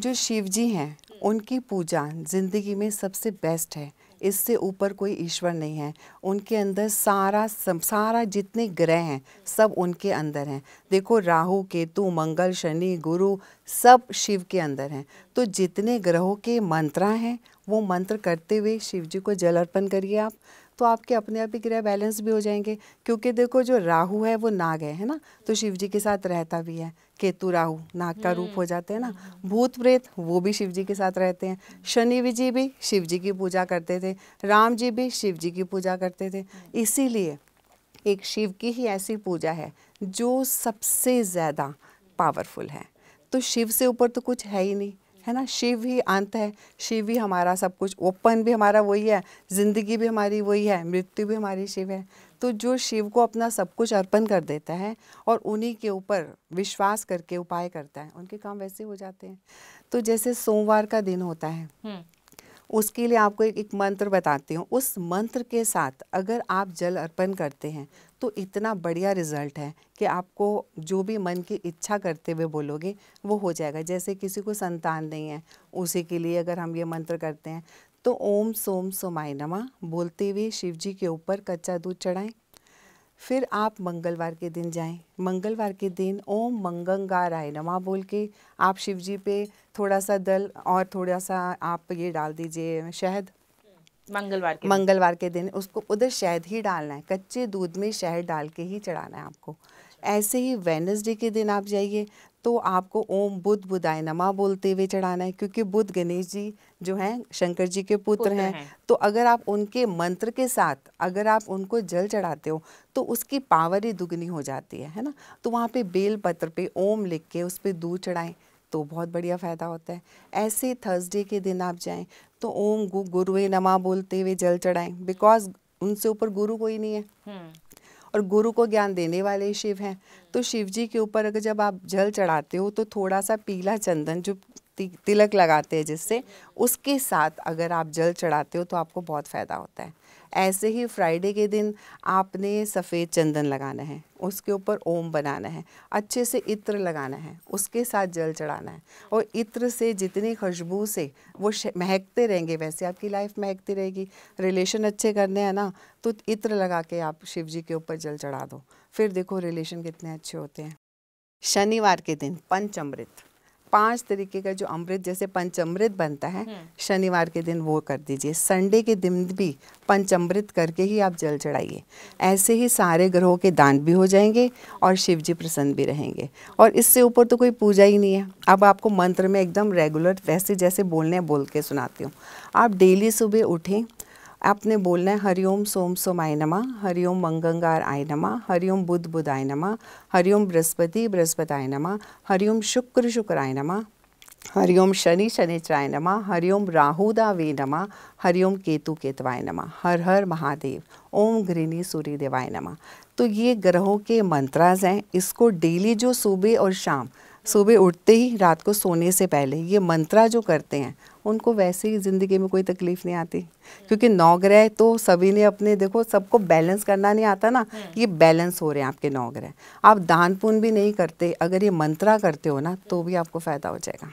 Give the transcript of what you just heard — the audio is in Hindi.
जो शिव जी हैं उनकी पूजा जिंदगी में सबसे बेस्ट है इससे ऊपर कोई ईश्वर नहीं है उनके अंदर सारा सारा जितने ग्रह हैं सब उनके अंदर हैं देखो राहु केतु मंगल शनि गुरु सब शिव के अंदर हैं तो जितने ग्रहों के मंत्रा हैं वो मंत्र करते हुए शिव जी को जल अर्पण करिए आप तो आपके अपने आप ही ग्रह बैलेंस भी हो जाएंगे क्योंकि देखो जो राहु है वो नाग है है ना तो शिव जी के साथ रहता भी है केतु राहु नाग का रूप हो जाते हैं ना हम्म। भूत प्रेत वो भी शिव जी के साथ रहते हैं शनि जी भी शिव जी की पूजा करते थे राम जी भी शिव जी की पूजा करते थे इसीलिए एक शिव की ही ऐसी पूजा है जो सबसे ज़्यादा पावरफुल है तो शिव से ऊपर तो कुछ है ही नहीं है ना शिव ही अंत है शिव ही हमारा सब कुछ ओपन भी हमारा वही है ज़िंदगी भी हमारी वही है मृत्यु भी हमारी शिव है तो जो शिव को अपना सब कुछ अर्पण कर देता है और उन्हीं के ऊपर विश्वास करके उपाय करता है उनके काम वैसे हो जाते हैं तो जैसे सोमवार का दिन होता है हम्म। उसके लिए आपको एक, एक मंत्र बताती हूँ उस मंत्र के साथ अगर आप जल अर्पण करते हैं तो इतना बढ़िया रिजल्ट है कि आपको जो भी मन की इच्छा करते हुए बोलोगे वो हो जाएगा जैसे किसी को संतान नहीं है उसी के लिए अगर हम ये मंत्र करते हैं तो ओम सोम सोमाय नमा बोलते हुए शिव जी के ऊपर कच्चा दूध चढ़ाएं फिर आप मंगलवार के दिन जाएं मंगलवार के दिन ओम मंगंगा राय नमा बोल के आप शिव जी पे थोड़ा सा दल और थोड़ा सा आप ये डाल दीजिए शहद मंगलवार के मंगलवार के दिन उसको उधर शहद ही डालना है कच्चे दूध में शहद डाल के ही चढ़ाना है आपको ऐसे ही वेनसडे के दिन आप जाइए तो आपको ओम बुद्ध बुदाय नमा बोलते हुए चढ़ाना है क्योंकि बुद्ध गणेश जी जो हैं शंकर जी के पुत्र, पुत्र हैं है। तो अगर आप उनके मंत्र के साथ अगर आप उनको जल चढ़ाते हो तो उसकी पावर ही दुगनी हो जाती है है ना तो वहाँ पे बेल पत्र पे ओम लिख के उस पर दूध चढ़ाएं तो बहुत बढ़िया फ़ायदा होता है ऐसे थर्सडे के दिन आप जाएँ तो ओम गु गुरुए नमा बोलते हुए जल चढ़ाएं बिकॉज उनसे ऊपर गुरु कोई नहीं है हम्म। और गुरु को ज्ञान देने वाले शिव हैं तो शिव जी के ऊपर अगर जब आप जल चढ़ाते हो तो थोड़ा सा पीला चंदन जो तिलक लगाते हैं जिससे उसके साथ अगर आप जल चढ़ाते हो तो आपको बहुत फ़ायदा होता है ऐसे ही फ्राइडे के दिन आपने सफ़ेद चंदन लगाना है उसके ऊपर ओम बनाना है अच्छे से इत्र लगाना है उसके साथ जल चढ़ाना है और इत्र से जितनी खुशबू से वो महकते रहेंगे वैसे आपकी लाइफ महकती रहेगी रिलेशन अच्छे करने हैं ना तो इत्र लगा के आप शिव जी के ऊपर जल चढ़ा दो फिर देखो रिलेशन कितने अच्छे होते हैं शनिवार के दिन पंचमृत पांच तरीके का जो अमृत जैसे पंचमृत बनता है शनिवार के दिन वो कर दीजिए संडे के दिन भी पंचमृत करके ही आप जल चढ़ाइए ऐसे ही सारे ग्रहों के दान भी हो जाएंगे और शिव जी प्रसन्न भी रहेंगे और इससे ऊपर तो कोई पूजा ही नहीं है अब आपको मंत्र में एकदम रेगुलर वैसे जैसे बोलने बोल के सुनाती हूँ आप डेली सुबह उठें आपने बोलना है हरिओम सोम सोम आय नमा हरिओम मंगंगार आय नमा हरिओम बुद्ध बुद्ध आय नमा हरिओम बृहस्पति बृहस्पति आय नमा हरिओम शुक्र शुक्र आय नमा हरिओम शनि शनिचराय नमा हरिओम राहुदा वे नमा हरिओम केतु केतवाय नमा हर हर महादेव ओम घृणी सूर्य देवाय नमा तो ये ग्रहों के मंत्राज हैं इसको डेली जो सुबह और शाम सुबह उठते ही रात को सोने से पहले ये मंत्रा जो करते हैं उनको वैसे ही ज़िंदगी में कोई तकलीफ़ नहीं आती क्योंकि नौग्रह तो सभी ने अपने देखो सबको बैलेंस करना नहीं आता ना हम्म। ये बैलेंस हो रहे हैं आपके नौग्रह आप दान पुण्य भी नहीं करते अगर ये मंत्रा करते हो ना तो भी आपको फ़ायदा हो जाएगा